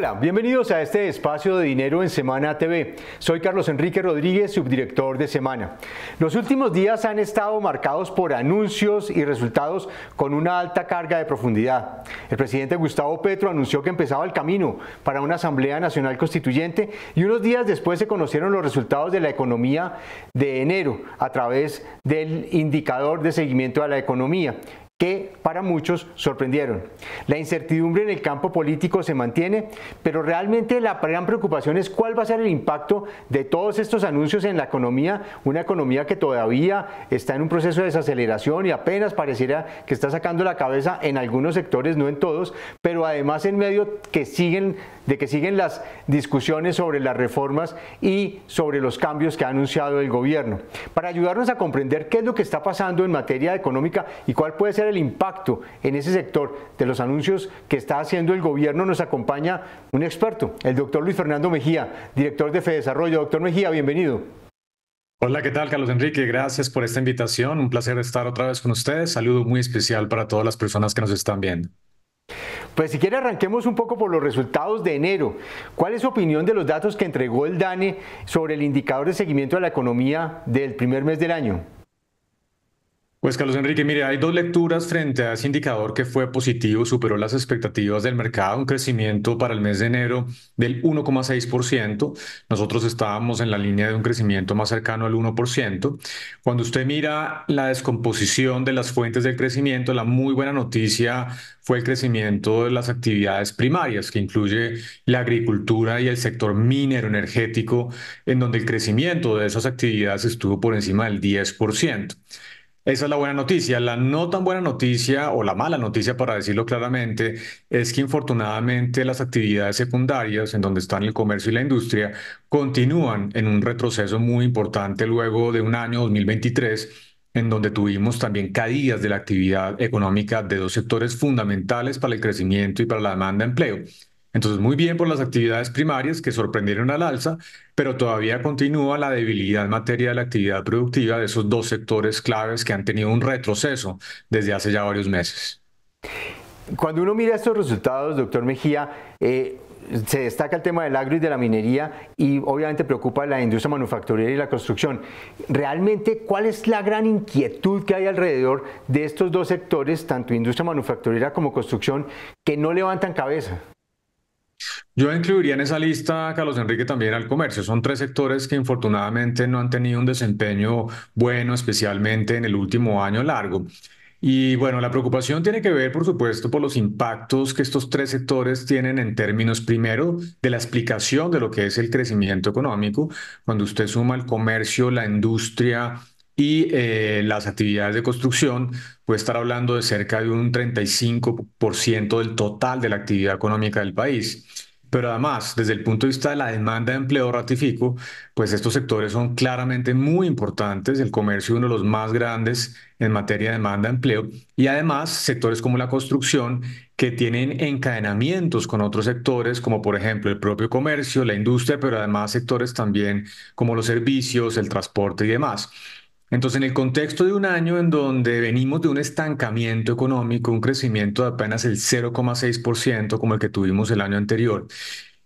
Hola, bienvenidos a este espacio de Dinero en Semana TV. Soy Carlos Enrique Rodríguez, subdirector de Semana. Los últimos días han estado marcados por anuncios y resultados con una alta carga de profundidad. El presidente Gustavo Petro anunció que empezaba el camino para una Asamblea Nacional Constituyente y unos días después se conocieron los resultados de la economía de enero a través del indicador de seguimiento a la economía que para muchos sorprendieron. La incertidumbre en el campo político se mantiene, pero realmente la gran preocupación es cuál va a ser el impacto de todos estos anuncios en la economía, una economía que todavía está en un proceso de desaceleración y apenas pareciera que está sacando la cabeza en algunos sectores, no en todos, pero además en medio que siguen, de que siguen las discusiones sobre las reformas y sobre los cambios que ha anunciado el gobierno. Para ayudarnos a comprender qué es lo que está pasando en materia económica y cuál puede ser el impacto en ese sector de los anuncios que está haciendo el gobierno, nos acompaña un experto, el doctor Luis Fernando Mejía, director de FEDESarrollo. Doctor Mejía, bienvenido. Hola, ¿qué tal, Carlos Enrique? Gracias por esta invitación. Un placer estar otra vez con ustedes. Saludo muy especial para todas las personas que nos están viendo. Pues si quiere arranquemos un poco por los resultados de enero. ¿Cuál es su opinión de los datos que entregó el DANE sobre el indicador de seguimiento de la economía del primer mes del año? Pues Carlos Enrique, mire, hay dos lecturas frente a ese indicador que fue positivo, superó las expectativas del mercado, un crecimiento para el mes de enero del 1,6%. Nosotros estábamos en la línea de un crecimiento más cercano al 1%. Cuando usted mira la descomposición de las fuentes del crecimiento, la muy buena noticia fue el crecimiento de las actividades primarias, que incluye la agricultura y el sector minero energético, en donde el crecimiento de esas actividades estuvo por encima del 10%. Esa es la buena noticia. La no tan buena noticia o la mala noticia, para decirlo claramente, es que infortunadamente las actividades secundarias en donde están el comercio y la industria continúan en un retroceso muy importante luego de un año 2023 en donde tuvimos también caídas de la actividad económica de dos sectores fundamentales para el crecimiento y para la demanda de empleo. Entonces, muy bien por las actividades primarias que sorprendieron al alza, pero todavía continúa la debilidad en materia de la actividad productiva de esos dos sectores claves que han tenido un retroceso desde hace ya varios meses. Cuando uno mira estos resultados, doctor Mejía, eh, se destaca el tema del agro y de la minería y obviamente preocupa la industria manufacturera y la construcción. Realmente, ¿cuál es la gran inquietud que hay alrededor de estos dos sectores, tanto industria manufacturera como construcción, que no levantan cabeza? Yo incluiría en esa lista, Carlos Enrique, también al comercio. Son tres sectores que infortunadamente no han tenido un desempeño bueno, especialmente en el último año largo. Y bueno, la preocupación tiene que ver, por supuesto, por los impactos que estos tres sectores tienen en términos, primero, de la explicación de lo que es el crecimiento económico. Cuando usted suma el comercio, la industria y eh, las actividades de construcción, puede estar hablando de cerca de un 35% del total de la actividad económica del país. Pero además, desde el punto de vista de la demanda de empleo, ratifico, pues estos sectores son claramente muy importantes, el comercio uno de los más grandes en materia de demanda de empleo, y además sectores como la construcción que tienen encadenamientos con otros sectores, como por ejemplo el propio comercio, la industria, pero además sectores también como los servicios, el transporte y demás. Entonces, en el contexto de un año en donde venimos de un estancamiento económico, un crecimiento de apenas el 0,6% como el que tuvimos el año anterior,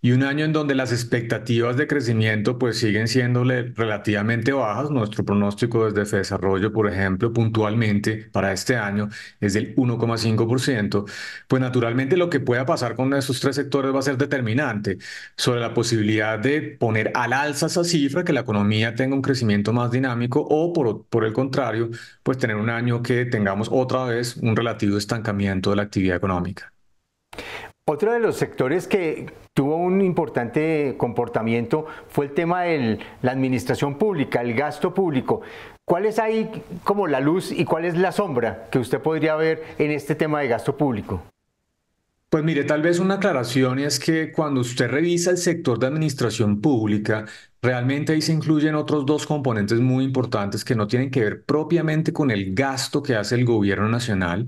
y un año en donde las expectativas de crecimiento pues siguen siendo relativamente bajas. Nuestro pronóstico desde desarrollo, por ejemplo, puntualmente para este año es del 1,5%. Pues naturalmente lo que pueda pasar con esos tres sectores va a ser determinante sobre la posibilidad de poner al alza esa cifra, que la economía tenga un crecimiento más dinámico o por, por el contrario, pues tener un año que tengamos otra vez un relativo estancamiento de la actividad económica. Otro de los sectores que tuvo un importante comportamiento fue el tema de la administración pública, el gasto público. ¿Cuál es ahí como la luz y cuál es la sombra que usted podría ver en este tema de gasto público? Pues mire, tal vez una aclaración es que cuando usted revisa el sector de administración pública, realmente ahí se incluyen otros dos componentes muy importantes que no tienen que ver propiamente con el gasto que hace el gobierno nacional,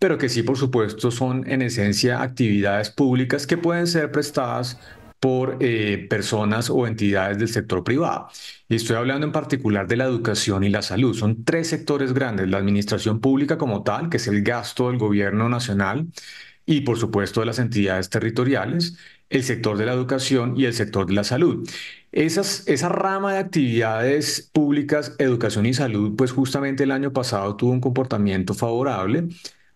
pero que sí, por supuesto, son en esencia actividades públicas que pueden ser prestadas por eh, personas o entidades del sector privado. Y estoy hablando en particular de la educación y la salud. Son tres sectores grandes, la administración pública como tal, que es el gasto del gobierno nacional, y por supuesto de las entidades territoriales, el sector de la educación y el sector de la salud. esa rama de actividades públicas, educación y salud, pues justamente el año pasado tuvo un comportamiento favorable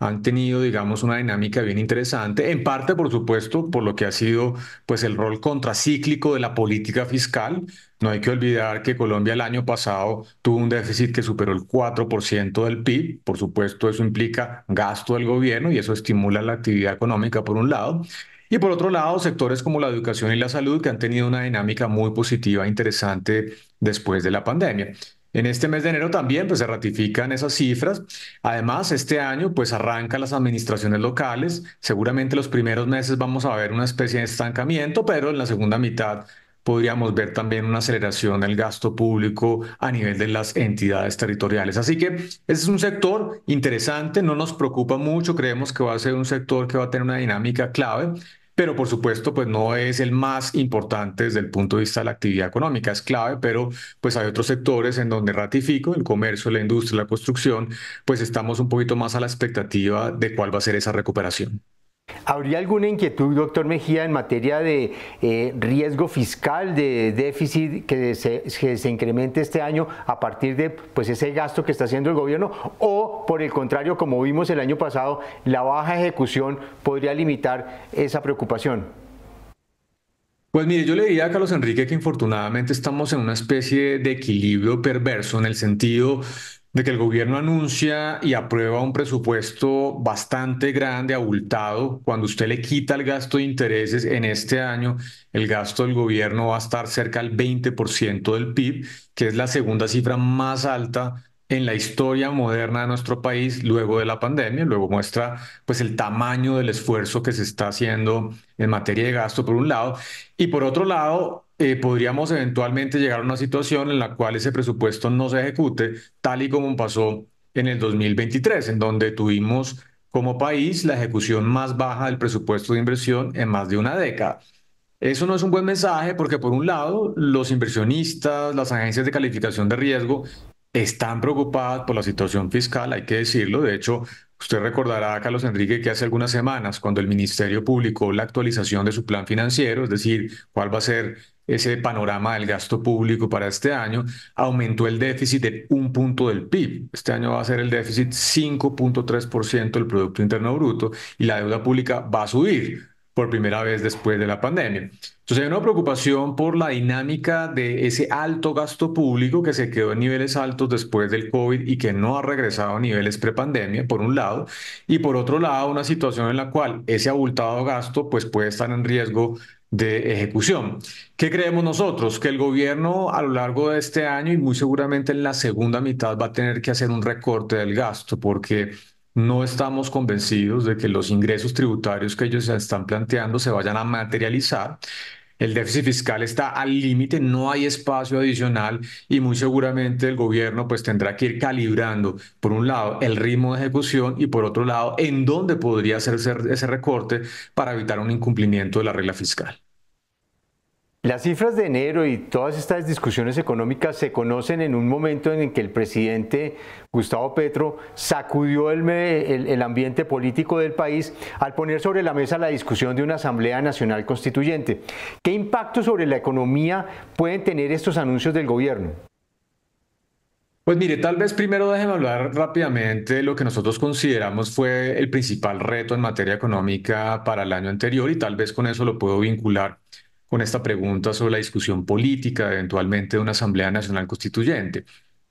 han tenido, digamos, una dinámica bien interesante, en parte, por supuesto, por lo que ha sido pues, el rol contracíclico de la política fiscal. No hay que olvidar que Colombia el año pasado tuvo un déficit que superó el 4% del PIB. Por supuesto, eso implica gasto del gobierno y eso estimula la actividad económica, por un lado. Y por otro lado, sectores como la educación y la salud que han tenido una dinámica muy positiva e interesante después de la pandemia. En este mes de enero también pues, se ratifican esas cifras. Además, este año pues arrancan las administraciones locales. Seguramente los primeros meses vamos a ver una especie de estancamiento, pero en la segunda mitad podríamos ver también una aceleración del gasto público a nivel de las entidades territoriales. Así que ese es un sector interesante, no nos preocupa mucho, creemos que va a ser un sector que va a tener una dinámica clave pero por supuesto, pues no es el más importante desde el punto de vista de la actividad económica, es clave, pero pues hay otros sectores en donde ratifico, el comercio, la industria, la construcción, pues estamos un poquito más a la expectativa de cuál va a ser esa recuperación. ¿Habría alguna inquietud, doctor Mejía, en materia de eh, riesgo fiscal, de déficit que se, incremente este año a partir de pues, ese gasto que está haciendo el gobierno? ¿O, por el contrario, como vimos el año pasado, la baja ejecución podría limitar esa preocupación? Pues mire, yo le diría a Carlos Enrique que infortunadamente estamos en una especie de equilibrio perverso en el sentido de que el gobierno anuncia y aprueba un presupuesto bastante grande, abultado. Cuando usted le quita el gasto de intereses en este año, el gasto del gobierno va a estar cerca del 20% del PIB, que es la segunda cifra más alta en la historia moderna de nuestro país luego de la pandemia, luego muestra pues el tamaño del esfuerzo que se está haciendo en materia de gasto por un lado y por otro lado eh, podríamos eventualmente llegar a una situación en la cual ese presupuesto no se ejecute tal y como pasó en el 2023, en donde tuvimos como país la ejecución más baja del presupuesto de inversión en más de una década. Eso no es un buen mensaje porque por un lado los inversionistas, las agencias de calificación de riesgo están preocupadas por la situación fiscal, hay que decirlo. De hecho, usted recordará, Carlos Enrique, que hace algunas semanas, cuando el Ministerio publicó la actualización de su plan financiero, es decir, cuál va a ser ese panorama del gasto público para este año, aumentó el déficit de un punto del PIB. Este año va a ser el déficit 5.3% del Producto Interno Bruto y la deuda pública va a subir por primera vez después de la pandemia. Entonces hay una preocupación por la dinámica de ese alto gasto público que se quedó en niveles altos después del COVID y que no ha regresado a niveles prepandemia, por un lado, y por otro lado una situación en la cual ese abultado gasto pues, puede estar en riesgo de ejecución. ¿Qué creemos nosotros? Que el gobierno a lo largo de este año y muy seguramente en la segunda mitad va a tener que hacer un recorte del gasto porque no estamos convencidos de que los ingresos tributarios que ellos están planteando se vayan a materializar. El déficit fiscal está al límite, no hay espacio adicional y muy seguramente el gobierno pues tendrá que ir calibrando, por un lado, el ritmo de ejecución y por otro lado, en dónde podría hacerse ese recorte para evitar un incumplimiento de la regla fiscal. Las cifras de enero y todas estas discusiones económicas se conocen en un momento en el que el presidente Gustavo Petro sacudió el, ambiente político del país al poner sobre la mesa la discusión de una Asamblea Nacional Constituyente. ¿Qué impacto sobre la economía pueden tener estos anuncios del gobierno? Pues mire, tal vez primero déjeme hablar rápidamente de lo que nosotros consideramos fue el principal reto en materia económica para el año anterior y tal vez con eso lo puedo vincular con esta pregunta sobre la discusión política eventualmente de una Asamblea Nacional Constituyente.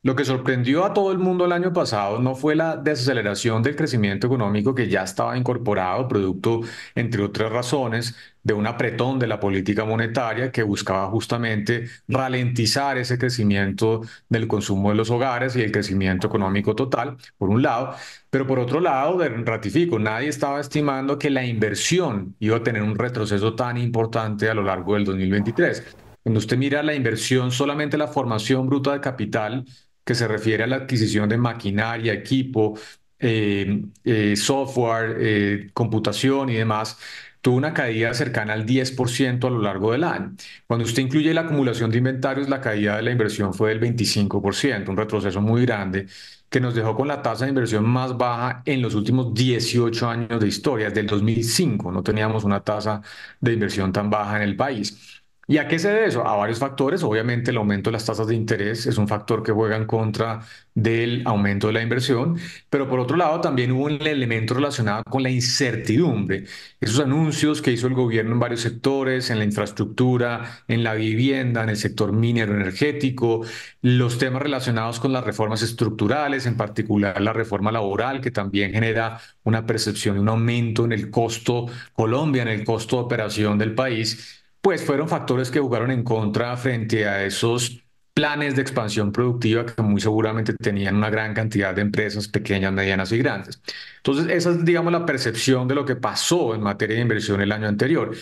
Lo que sorprendió a todo el mundo el año pasado no fue la desaceleración del crecimiento económico que ya estaba incorporado, producto, entre otras razones, de un apretón de la política monetaria que buscaba justamente ralentizar ese crecimiento del consumo de los hogares y el crecimiento económico total, por un lado, pero por otro lado, ratifico, nadie estaba estimando que la inversión iba a tener un retroceso tan importante a lo largo del 2023. Cuando usted mira la inversión, solamente la formación bruta de capital que se refiere a la adquisición de maquinaria, equipo, eh, eh, software, eh, computación y demás, tuvo una caída cercana al 10% a lo largo del año. Cuando usted incluye la acumulación de inventarios, la caída de la inversión fue del 25%, un retroceso muy grande que nos dejó con la tasa de inversión más baja en los últimos 18 años de historia, desde el 2005. No teníamos una tasa de inversión tan baja en el país. ¿Y a qué se debe eso? A varios factores. Obviamente el aumento de las tasas de interés es un factor que juega en contra del aumento de la inversión, pero por otro lado también hubo un elemento relacionado con la incertidumbre. Esos anuncios que hizo el gobierno en varios sectores, en la infraestructura, en la vivienda, en el sector minero energético, los temas relacionados con las reformas estructurales, en particular la reforma laboral, que también genera una percepción un aumento en el costo Colombia, en el costo de operación del país pues fueron factores que jugaron en contra frente a esos planes de expansión productiva que muy seguramente tenían una gran cantidad de empresas pequeñas, medianas y grandes. Entonces, esa es, digamos, la percepción de lo que pasó en materia de inversión el año anterior.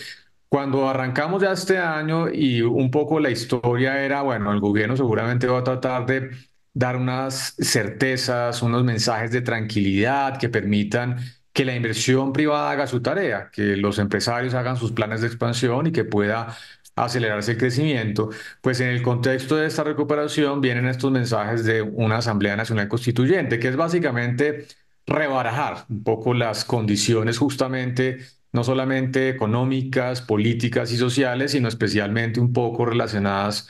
Cuando arrancamos ya este año y un poco la historia era, bueno, el gobierno seguramente va a tratar de dar unas certezas, unos mensajes de tranquilidad que permitan que la inversión privada haga su tarea, que los empresarios hagan sus planes de expansión y que pueda acelerarse el crecimiento, pues en el contexto de esta recuperación vienen estos mensajes de una Asamblea Nacional Constituyente, que es básicamente rebarajar un poco las condiciones justamente no solamente económicas, políticas y sociales, sino especialmente un poco relacionadas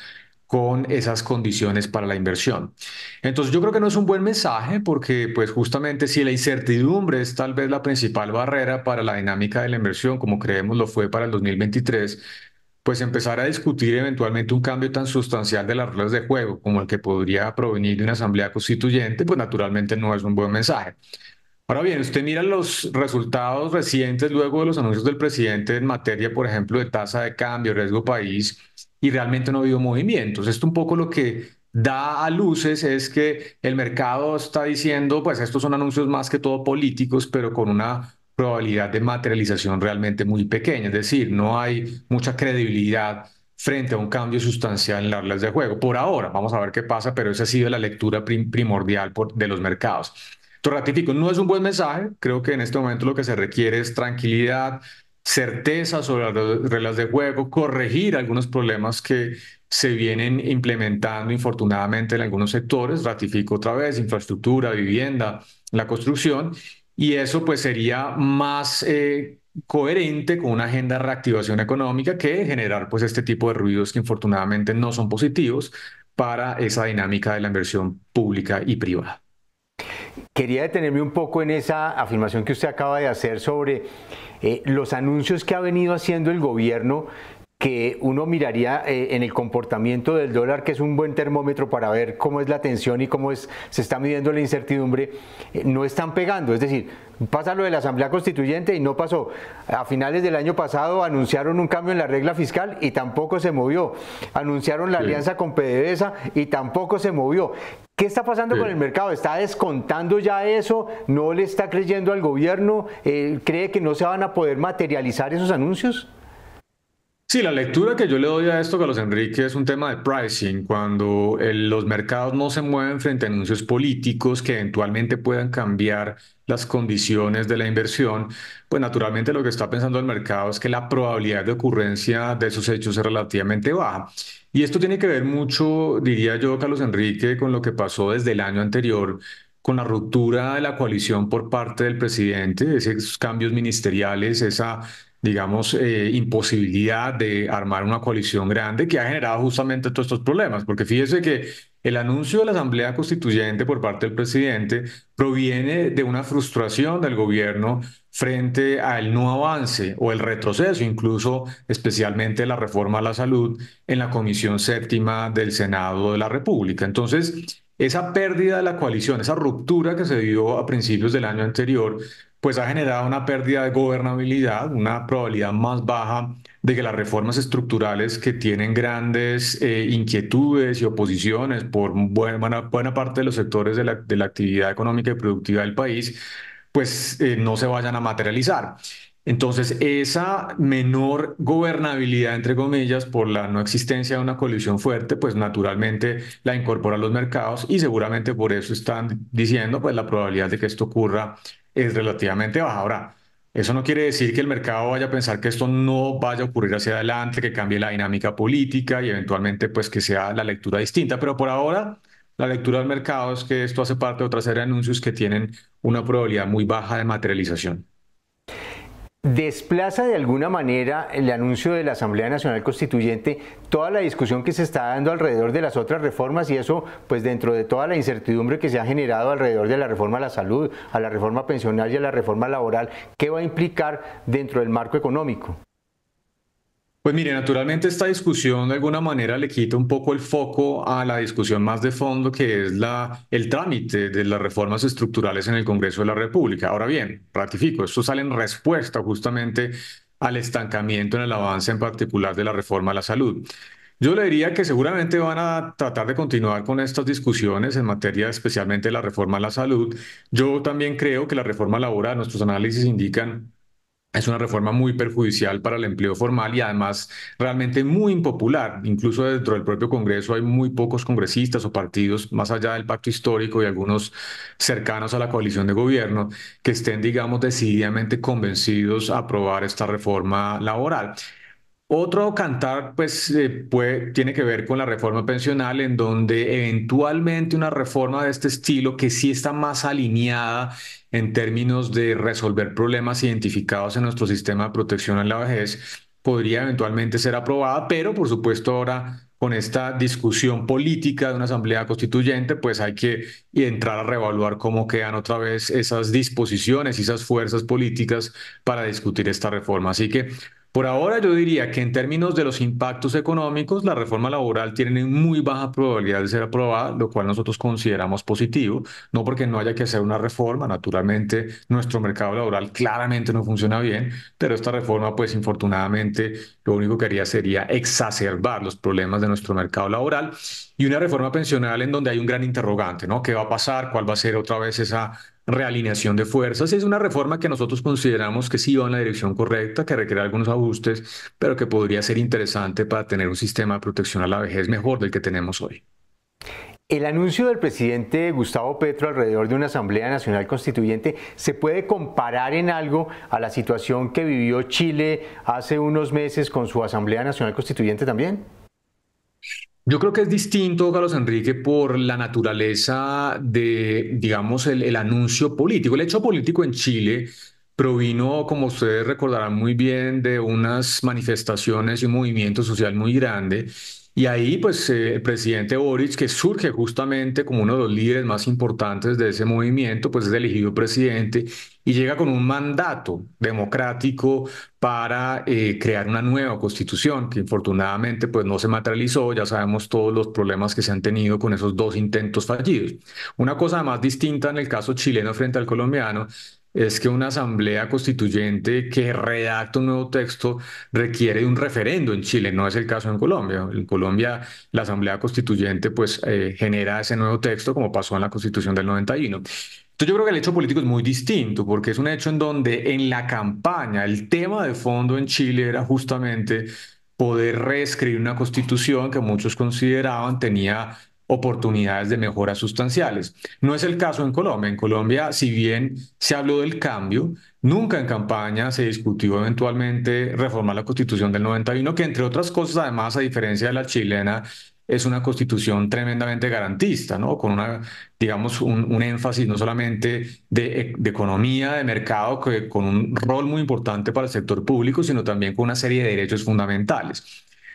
con esas condiciones para la inversión. Entonces yo creo que no es un buen mensaje porque pues justamente si la incertidumbre es tal vez la principal barrera para la dinámica de la inversión, como creemos lo fue para el 2023, pues empezar a discutir eventualmente un cambio tan sustancial de las reglas de juego como el que podría provenir de una asamblea constituyente, pues naturalmente no es un buen mensaje. Ahora bien, usted mira los resultados recientes luego de los anuncios del presidente en materia, por ejemplo, de tasa de cambio, riesgo país, y realmente no ha habido movimientos. Esto un poco lo que da a luces es que el mercado está diciendo, pues estos son anuncios más que todo políticos, pero con una probabilidad de materialización realmente muy pequeña. Es decir, no hay mucha credibilidad frente a un cambio sustancial en las reglas de juego. Por ahora, vamos a ver qué pasa, pero esa ha sido la lectura primordial de los mercados. Esto ratifico, no es un buen mensaje. Creo que en este momento lo que se requiere es tranquilidad, certeza sobre las reglas de juego, corregir algunos problemas que se vienen implementando infortunadamente en algunos sectores, ratifico otra vez, infraestructura, vivienda, la construcción, y eso pues sería más eh, coherente con una agenda de reactivación económica que generar pues este tipo de ruidos que infortunadamente no son positivos para esa dinámica de la inversión pública y privada. Quería detenerme un poco en esa afirmación que usted acaba de hacer sobre eh, los anuncios que ha venido haciendo el gobierno que uno miraría eh, en el comportamiento del dólar, que es un buen termómetro para ver cómo es la tensión y cómo es, se está midiendo la incertidumbre, eh, no están pegando. Es decir, pasa lo de la Asamblea Constituyente y no pasó. A finales del año pasado anunciaron un cambio en la regla fiscal y tampoco se movió. Anunciaron la alianza con PDVSA y tampoco se movió. ¿Qué está pasando con el mercado? ¿Está descontando ya eso? ¿No le está creyendo al gobierno? Eh, ¿Cree que no se van a poder materializar esos anuncios? Sí, la lectura que yo le doy a esto, Carlos Enrique, es un tema de pricing, cuando eh, los mercados no se mueven frente a anuncios políticos que eventualmente puedan cambiar las condiciones de la inversión, pues naturalmente lo que está pensando el mercado es que la probabilidad de ocurrencia de esos hechos es relativamente baja. Y esto tiene que ver mucho, diría yo, Carlos Enrique, con lo que pasó desde el año anterior, con la ruptura de la coalición por parte del presidente, esos cambios ministeriales, esa digamos, eh, imposibilidad de armar una coalición grande que ha generado justamente todos estos problemas. Porque fíjese que el anuncio de la Asamblea Constituyente por parte del presidente proviene de una frustración del gobierno frente al no avance o el retroceso, incluso especialmente la reforma a la salud en la Comisión Séptima del Senado de la República. Entonces, esa pérdida de la coalición, esa ruptura que se dio a principios del año anterior, pues ha generado una pérdida de gobernabilidad, una probabilidad más baja de que las reformas estructurales que tienen grandes eh, inquietudes y oposiciones por buena, buena parte de los sectores de la, actividad económica y productiva del país, pues eh, no se vayan a materializar. Entonces, esa menor gobernabilidad, entre comillas, por la no existencia de una coalición fuerte, pues naturalmente la incorporan los mercados y seguramente por eso están diciendo, pues la probabilidad de que esto ocurra es relativamente baja. Ahora, eso no quiere decir que el mercado vaya a pensar que esto no vaya a ocurrir hacia adelante, que cambie la dinámica política y eventualmente pues que sea la lectura distinta, pero por ahora la lectura del mercado es que esto hace parte de otra serie de anuncios que tienen una probabilidad muy baja de materialización desplaza de alguna manera el anuncio de la Asamblea Nacional Constituyente toda la discusión que se está dando alrededor de las otras reformas y eso pues dentro de toda la incertidumbre que se ha generado alrededor de la reforma a la salud, a la reforma pensional y a la reforma laboral, ¿qué va a implicar dentro del marco económico? Pues mire, naturalmente esta discusión de alguna manera le quita un poco el foco a la discusión más de fondo que es la, el trámite de las reformas estructurales en el Congreso de la República. Ahora bien, ratifico, esto sale en respuesta justamente al estancamiento en el avance en particular de la reforma a la salud. Yo le diría que seguramente van a tratar de continuar con estas discusiones en materia especialmente de la reforma a la salud. Yo también creo que la reforma laboral, nuestros análisis indican es una reforma muy perjudicial para el empleo formal y además realmente muy impopular. Incluso dentro del propio Congreso hay muy pocos congresistas o partidos, más allá del pacto histórico y algunos cercanos a la coalición de gobierno, que estén, digamos, decididamente convencidos a aprobar esta reforma laboral. Otro cantar, pues, eh, tiene que ver con la reforma pensional, en donde eventualmente una reforma de este estilo, que sí está más alineada en términos de resolver problemas identificados en nuestro sistema de protección a la vejez, podría eventualmente ser aprobada, pero por supuesto ahora con esta discusión política de una asamblea constituyente, pues hay que entrar a reevaluar cómo quedan otra vez esas disposiciones y esas fuerzas políticas para discutir esta reforma. Así que por ahora yo diría que en términos de los impactos económicos, la reforma laboral tiene muy baja probabilidad de ser aprobada, lo cual nosotros consideramos positivo, no porque no haya que hacer una reforma, naturalmente nuestro mercado laboral claramente no funciona bien, pero esta reforma pues infortunadamente lo único que haría sería exacerbar los problemas de nuestro mercado laboral y una reforma pensional en donde hay un gran interrogante, ¿no? ¿Qué va a pasar? ¿Cuál va a ser otra vez esa realineación de fuerzas. Es una reforma que nosotros consideramos que sí va en la dirección correcta, que requiere algunos ajustes, pero que podría ser interesante para tener un sistema de protección a la vejez mejor del que tenemos hoy. ¿El anuncio del presidente Gustavo Petro alrededor de una Asamblea Nacional Constituyente se puede comparar en algo a la situación que vivió Chile hace unos meses con su Asamblea Nacional Constituyente también? Yo creo que es distinto, Carlos Enrique, por la naturaleza de, digamos, el, anuncio político. El hecho político en Chile provino, como ustedes recordarán muy bien, de unas manifestaciones y un movimiento social muy grande. Y ahí, pues, eh, el presidente Boric, que surge justamente como uno de los líderes más importantes de ese movimiento, pues es elegido presidente y llega con un mandato democrático para eh, crear una nueva constitución, que infortunadamente pues no se materializó, ya sabemos todos los problemas que se han tenido con esos dos intentos fallidos. Una cosa más distinta en el caso chileno frente al colombiano es que una asamblea constituyente que redacta un nuevo texto requiere de un referendo en Chile, no es el caso en Colombia. En Colombia la asamblea constituyente pues eh, genera ese nuevo texto como pasó en la constitución del 91. Entonces yo creo que el hecho político es muy distinto porque es un hecho en donde en la campaña el tema de fondo en Chile era justamente poder reescribir una constitución que muchos consideraban tenía oportunidades de mejoras sustanciales. No es el caso en Colombia. En Colombia, si bien se habló del cambio, nunca en campaña se discutió eventualmente reformar la constitución del 91, que entre otras cosas, además, a diferencia de la chilena, es una constitución tremendamente garantista, ¿no? Con una, digamos, un, un énfasis no solamente de, e, economía, de mercado, que, con un rol muy importante para el sector público, sino también con una serie de derechos fundamentales.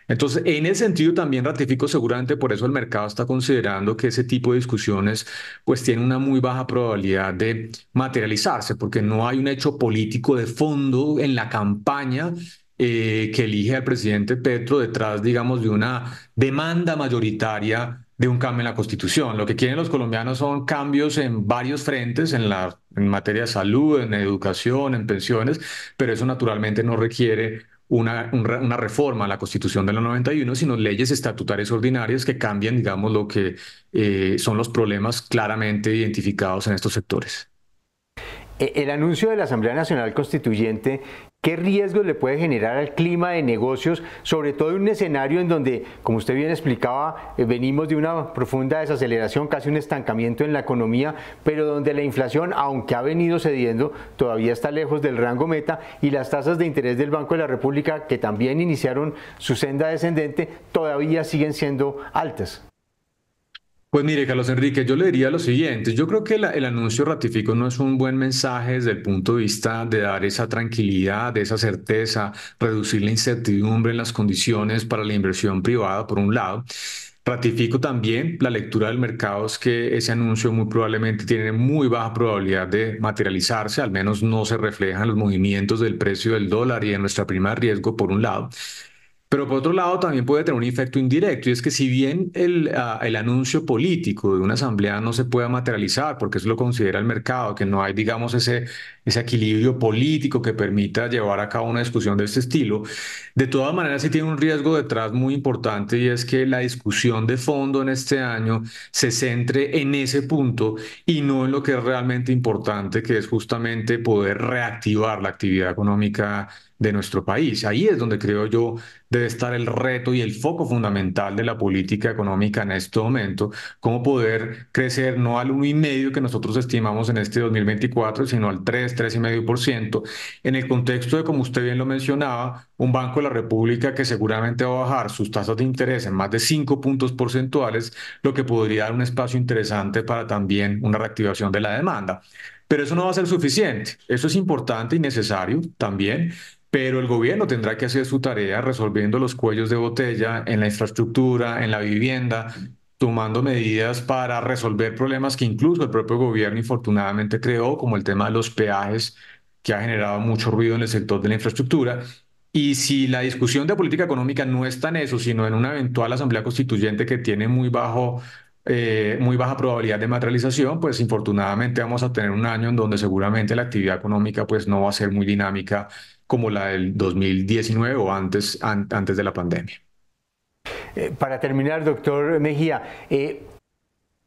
Entonces, en ese sentido también ratifico, seguramente por eso el mercado está considerando que ese tipo de discusiones pues tiene una muy baja probabilidad de materializarse, porque no hay un hecho político de fondo en la campaña eh, que elige al presidente Petro detrás, digamos, de una demanda mayoritaria de un cambio en la Constitución. Lo que quieren los colombianos son cambios en varios frentes, en, la, en materia de salud, en educación, en pensiones, pero eso naturalmente no requiere una, reforma a la Constitución de la 91, sino leyes estatutarias ordinarias que cambian, digamos, lo que eh, son los problemas claramente identificados en estos sectores. E, el anuncio de la Asamblea Nacional Constituyente ¿Qué riesgos le puede generar al clima de negocios, sobre todo en un escenario en donde, como usted bien explicaba, eh, venimos de una profunda desaceleración, casi un estancamiento en la economía, pero donde la inflación, aunque ha venido cediendo, todavía está lejos del rango meta y las tasas de interés del Banco de la República, que también iniciaron su senda descendente, todavía siguen siendo altas? Pues mire, Carlos Enrique, yo le diría lo siguiente. Yo creo que el anuncio ratifico no es un buen mensaje desde el punto de vista de dar esa tranquilidad, de esa certeza, reducir la incertidumbre en las condiciones para la inversión privada, por un lado. Ratifico también la lectura del mercado es que ese anuncio muy probablemente tiene muy baja probabilidad de materializarse, al menos no se reflejan los movimientos del precio del dólar y de nuestra prima de riesgo, por un lado. Pero por otro lado, también puede tener un efecto indirecto, y es que si bien el, ah, el, anuncio político de una asamblea no se pueda materializar, porque eso lo considera el mercado, que no hay, digamos, ese, ese equilibrio político que permita llevar a cabo una discusión de este estilo. De todas maneras, sí tiene un riesgo detrás muy importante y es que la discusión de fondo en este año se centre en ese punto y no en lo que es realmente importante, que es justamente poder reactivar la actividad económica de nuestro país. Ahí es donde creo yo debe estar el reto y el foco fundamental de la política económica en este momento, cómo poder crecer no al 1,5 que nosotros estimamos en este 2024, sino al 3, 3,5%, en el contexto de, como usted bien lo mencionaba, un Banco de la República que seguramente va a bajar sus tasas de interés en más de 5 puntos porcentuales, lo que podría dar un espacio interesante para también una reactivación de la demanda. Pero eso no va a ser suficiente, eso es importante y necesario también, pero el gobierno tendrá que hacer su tarea resolviendo los cuellos de botella en la infraestructura, en la vivienda, tomando medidas para resolver problemas que incluso el propio gobierno infortunadamente creó, como el tema de los peajes, que ha generado mucho ruido en el sector de la infraestructura. Y si la discusión de política económica no está en eso, sino en una eventual asamblea constituyente que tiene muy bajo eh, muy baja probabilidad de materialización, pues infortunadamente vamos a tener un año en donde seguramente la actividad económica pues no va a ser muy dinámica como la del 2019 o antes, antes de la pandemia. Eh, para terminar, doctor Mejía, eh,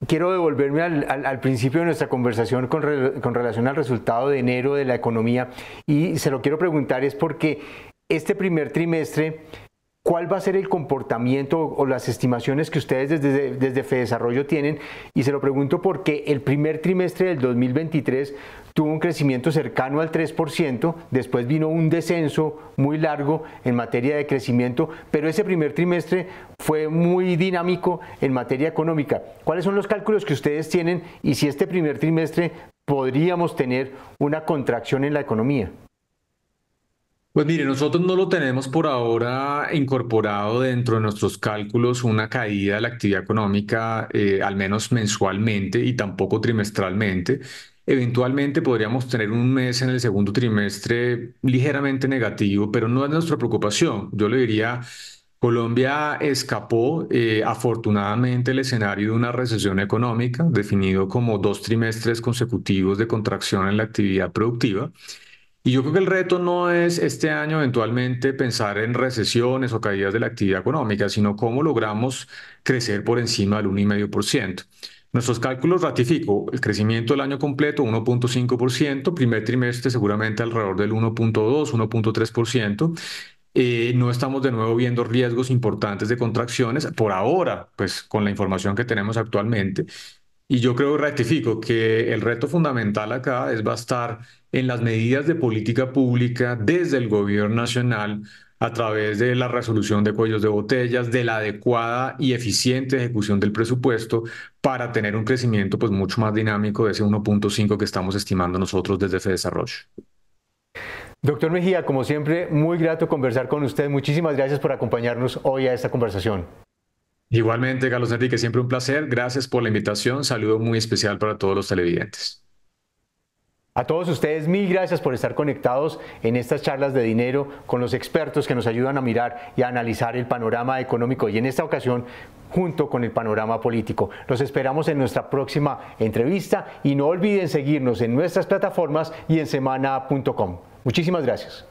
quiero devolverme al, principio de nuestra conversación con, relación al resultado de enero de la economía y se lo quiero preguntar es porque este primer trimestre ¿Cuál va a ser el comportamiento o las estimaciones que ustedes desde, desde FEDESarrollo tienen? Y se lo pregunto porque el primer trimestre del 2023 tuvo un crecimiento cercano al 3%, después vino un descenso muy largo en materia de crecimiento, pero ese primer trimestre fue muy dinámico en materia económica. ¿Cuáles son los cálculos que ustedes tienen y si este primer trimestre podríamos tener una contracción en la economía? Pues mire, nosotros no lo tenemos por ahora incorporado dentro de nuestros cálculos una caída de la actividad económica, eh, al menos mensualmente y tampoco trimestralmente. Eventualmente podríamos tener un mes en el segundo trimestre ligeramente negativo, pero no es nuestra preocupación. Yo le diría, Colombia escapó eh, afortunadamente el escenario de una recesión económica, definido como dos trimestres consecutivos de contracción en la actividad productiva. Y yo creo que el reto no es este año eventualmente pensar en recesiones o caídas de la actividad económica, sino cómo logramos crecer por encima del 1,5%. Nuestros cálculos ratifico, el crecimiento del año completo 1.5%, primer trimestre seguramente alrededor del 1.2, 1.3%. Eh, no estamos de nuevo viendo riesgos importantes de contracciones por ahora, pues con la información que tenemos actualmente. Y yo creo, ratifico, que el reto fundamental acá es estar en las medidas de política pública desde el gobierno nacional a través de la resolución de cuellos de botellas, de la adecuada y eficiente ejecución del presupuesto para tener un crecimiento pues mucho más dinámico de ese 1.5 que estamos estimando nosotros desde FEDESarrollo. Doctor Mejía, como siempre, muy grato conversar con usted. Muchísimas gracias por acompañarnos hoy a esta conversación. Igualmente, Carlos Enrique, siempre un placer. Gracias por la invitación. Saludo muy especial para todos los televidentes. A todos ustedes, mil gracias por estar conectados en estas charlas de dinero con los expertos que nos ayudan a mirar y a analizar el panorama económico y en esta ocasión junto con el panorama político. Los esperamos en nuestra próxima entrevista y no olviden seguirnos en nuestras plataformas y en semana.com. Muchísimas gracias.